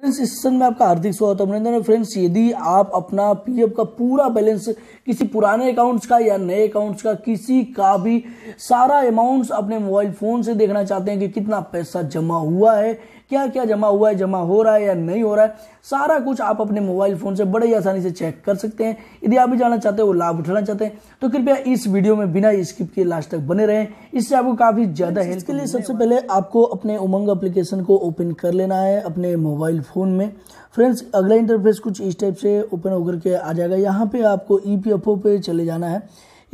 friends इस session में आपका हार्दिक स्वागत अभिनंदन है फ्रेंड्स यदि आप अपना पीएफ का पूरा बैलेंस किसी पुराने अकाउंट्स का या नए अकाउंट्स का किसी का भी सारा अमाउंट्स अपने मोबाइल फ़ोन से देखना चाहते हैं कि कितना पैसा जमा हुआ है क्या क्या जमा हुआ है जमा हो रहा है या नहीं हो रहा है सारा कुछ आप अपने मोबाइल फ़ोन से बड़े आसानी से चेक कर सकते हैं यदि आप भी जानना चाहते हो लाभ उठाना चाहते हैं तो कृपया इस वीडियो में बिना स्किप किए लास्ट तक बने रहें इससे आपको काफ़ी ज़्यादा हेल्प के लिए सबसे पहले आपको अपने उमंग अप्लीकेशन को ओपन कर लेना है अपने मोबाइल फ़ोन में फ्रेंड्स अगला इंटरफेस कुछ इस टाइप से ओपन होकर के आ जाएगा यहाँ पे आपको ई पी एफ ओ पे चले जाना है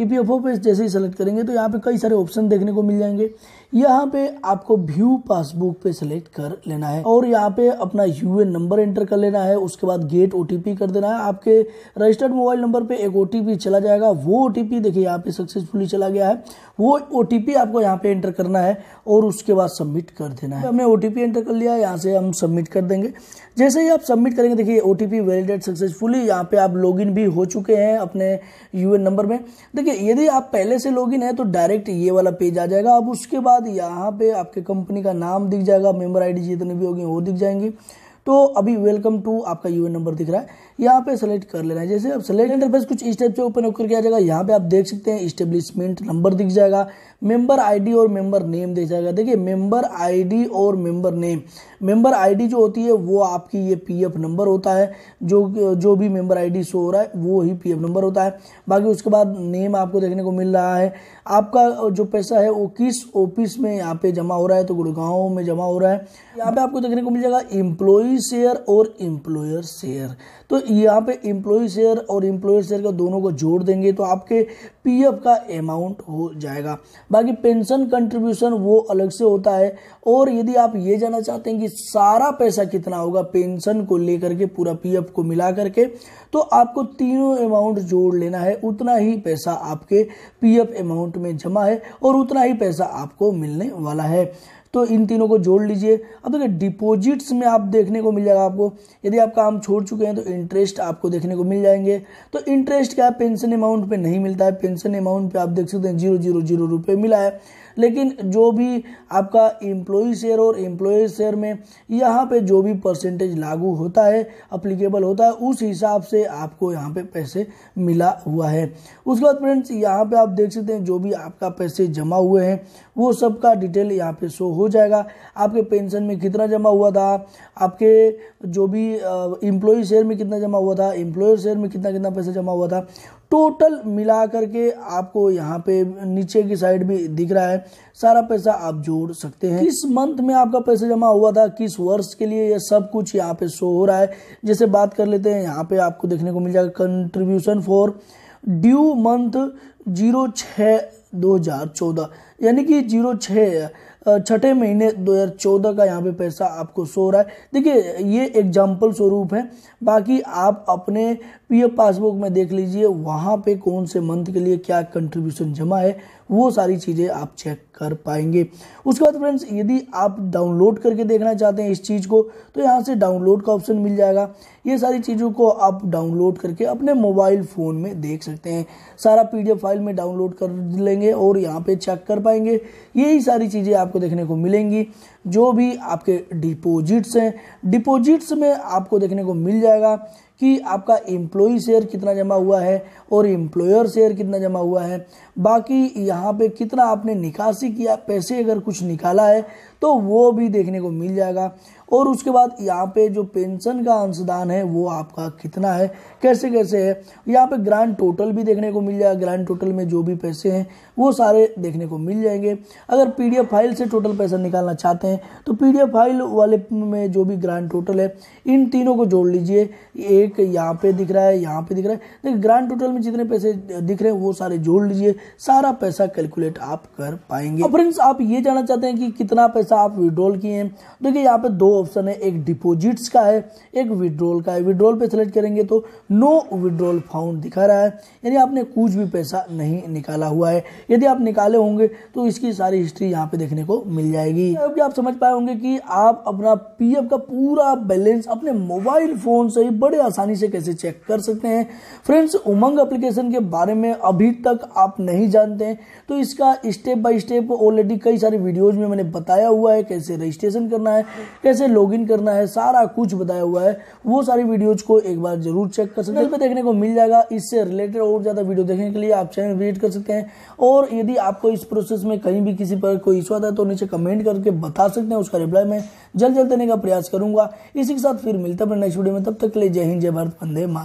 ई पी एफ ओ पे जैसे ही सेलेक्ट करेंगे तो यहाँ पे कई सारे ऑप्शन देखने को मिल जाएंगे यहाँ पे आपको व्यू पासबुक पे सेलेक्ट कर लेना है और यहाँ पे अपना यू नंबर एंटर कर लेना है उसके बाद गेट ओ कर देना है आपके रजिस्टर्ड मोबाइल नंबर पर एक ओ चला जाएगा वो ओ देखिए यहाँ पे सक्सेसफुली चला गया है वो ओ आपको यहाँ पे एंटर करना है और उसके बाद सबमिट कर देना है हमने ओ एंटर कर लिया यहाँ से हम सबमिट कर देंगे जैसे ही आप सबमिट करेंगे देखिए ओ टी वैलिडेट सक्सेसफुली यहाँ पे आप इन भी हो चुके हैं अपने यू नंबर में देखिए ठीक है यदि आप पहले से लॉगिन है तो डायरेक्ट ये वाला पेज आ जाएगा अब उसके बाद यहाँ पे आपके कंपनी का नाम दिख जाएगा मेंबर आईडी जितने भी होगी वो दिख जाएंगे तो अभी वेलकम टू आपका यूएन नंबर दिख रहा है यहाँ पे सेलेक्ट कर लेना है जैसे आप सेलेक्ट इंटरफेस कुछ इस टाइप से ओपन होकर आ जाएगा यहाँ पे आप देख सकते हैं इस्टेब्लिशमेंट नंबर दिख जाएगा मेंबर आईडी और मेंबर नेम दिख जाएगा देखिए मेंबर आईडी और मेंबर नेम मेंबर आईडी जो होती है वो आपकी ये पीएफ नंबर होता है जो जो भी मेंबर आईडी शो हो रहा है वो ही पी नंबर होता है बाकी उसके बाद नेम आपको देखने को मिल रहा है आपका जो पैसा है वो किस ऑफिस में यहाँ पे जमा हो रहा है तो गुड़गांव में जमा हो रहा है यहाँ पे आपको देखने को मिल जाएगा इम्प्लॉय शेयर और इम्प्लॉयर शेयर तो यहाँ पे इम्प्लॉय शेयर और इम्प्लॉय शेयर का दोनों को जोड़ देंगे तो आपके पीएफ का अमाउंट हो जाएगा बाकी पेंशन कंट्रीब्यूशन वो अलग से होता है और यदि आप ये जानना चाहते हैं कि सारा पैसा कितना होगा पेंशन को लेकर के पूरा पीएफ को मिला करके तो आपको तीनों अमाउंट जोड़ लेना है उतना ही पैसा आपके पीएफ अमाउंट में जमा है और उतना ही पैसा आपको मिलने वाला है तो इन तीनों को जोड़ लीजिए अब देखिए डिपॉजिट्स में आप देखने को मिल जाएगा आपको यदि आप काम छोड़ चुके हैं तो इंटरेस्ट आपको देखने को मिल जाएंगे तो इंटरेस्ट क्या है पेंशन अमाउंट पे नहीं मिलता है पेंशन अमाउंट पे आप देख सकते हैं जीरो जीरो जीरो रुपये मिला है लेकिन जो भी आपका एम्प्लॉय शेयर और एम्प्लॉय शेयर में यहाँ पे जो भी परसेंटेज लागू होता है अप्लीकेबल होता है उस हिसाब से आपको यहाँ पे पैसे मिला हुआ है उसके बाद फ्रेंड्स यहाँ पे आप देख सकते हैं जो भी आपका पैसे जमा हुए हैं वो सब का डिटेल यहाँ पे शो हो जाएगा आपके पेंशन में कितना जमा हुआ था आपके जो भी एम्प्लॉय शेयर में कितना जमा हुआ था एम्प्लॉयर शेयर में कितना कितना पैसा जमा हुआ था टोटल मिला करके आपको यहाँ पे नीचे की साइड भी दिख रहा है सारा पैसा आप जोड़ सकते हैं किस मंथ में आपका पैसा जमा हुआ था किस वर्ष के लिए यह सब कुछ यहाँ पे शो हो रहा है जैसे बात कर लेते हैं यहाँ पे आपको देखने को मिल जाएगा contribution for due month zero छः दो हज़ार चौदह यानी कि जीरो छः छठे महीने 2014 का यहाँ पे पैसा आपको शो रहा है देखिए ये एग्जाम्पल स्वरूप है बाकी आप अपने पीएफ पासबुक में देख लीजिए वहाँ पे कौन से मंथ के लिए क्या कंट्रीब्यूशन जमा है वो सारी चीज़ें आप चेक कर पाएंगे उसके बाद फ्रेंड्स यदि आप डाउनलोड करके देखना चाहते हैं इस चीज़ को तो यहाँ से डाउनलोड का ऑप्शन मिल जाएगा ये सारी चीज़ों को आप डाउनलोड करके अपने मोबाइल फ़ोन में देख सकते हैं सारा पी फाइल मोबाइल में डाउनलोड कर लेंगे और यहाँ पे चेक कर पाएंगे यही सारी चीज़ें आपको देखने को मिलेंगी जो भी आपके डिपॉजिट्स हैं डिपॉजिट्स में आपको देखने को मिल जाएगा कि आपका एम्प्लॉई शेयर कितना जमा हुआ है और एम्प्लॉयर शेयर कितना जमा हुआ है बाकी यहाँ पे कितना आपने निकासी किया पैसे अगर कुछ निकाला है तो वो भी देखने को मिल जाएगा और उसके बाद यहाँ पे जो पेंशन का अंशदान है वो आपका कितना है कैसे कैसे है यहाँ पे ग्रांड टोटल भी देखने को मिल जाएगा ग्रांड टोटल में जो भी पैसे हैं वो सारे देखने को मिल जाएंगे अगर पी फाइल से टोटल पैसा निकालना चाहते हैं तो पी फाइल वाले में जो भी ग्रांड टोटल है इन तीनों को जोड़ लीजिए एक यहाँ पे दिख रहा है यहाँ पे दिख रहा है देखिए ग्रांड टोटल में जितने पैसे दिख रहे हैं वो सारे जोड़ लीजिए सारा पैसा कैलकुलेट आप कर पाएंगे और फ्रेंड्स आप ये जानना चाहते हैं कि कितना पैसा आप विड्रॉल किए हैं देखिए यहाँ पे दो ऑप्शन है एक डिपोजिट्स का है एक विड्रॉल का है विड्रॉल पे सेलेक्ट करेंगे तो नो विड्रॉल फाउंड दिखा रहा है यानी आपने कुछ भी पैसा नहीं निकाला हुआ है यदि आप निकाले होंगे तो इसकी सारी हिस्ट्री यहाँ पे देखने को मिल जाएगी अब आप समझ पाए होंगे कि आप अपना पी का पूरा बैलेंस अपने मोबाइल फोन से ही बड़े आसानी से कैसे चेक कर सकते हैं फ्रेंड्स उमंग एप्लीकेशन के बारे में अभी तक आप नहीं जानते हैं तो इसका स्टेप बाय स्टेप ऑलरेडी कई सारे वीडियोज में मैंने बताया हुआ है कैसे रजिस्ट्रेशन करना है कैसे लॉग करना है सारा कुछ बताया हुआ है वो सारी वीडियोज को एक बार जरूर चेक कर सकते हैं पे देखने को मिल जाएगा इससे रिलेटेड और ज़्यादा वीडियो देखने के लिए आप चैनल विजिट कर सकते हैं और यदि आपको इस प्रोसेस में कहीं भी किसी पर कोई इशू आता है तो नीचे कमेंट करके बता सकते हैं उसका रिप्लाई मैं जल्द जल्द देने का प्रयास करूंगा इसी के साथ फिर मिलता है नेक्स्ट वीडियो में तब तक ले जय हिंद जय भारत वंदे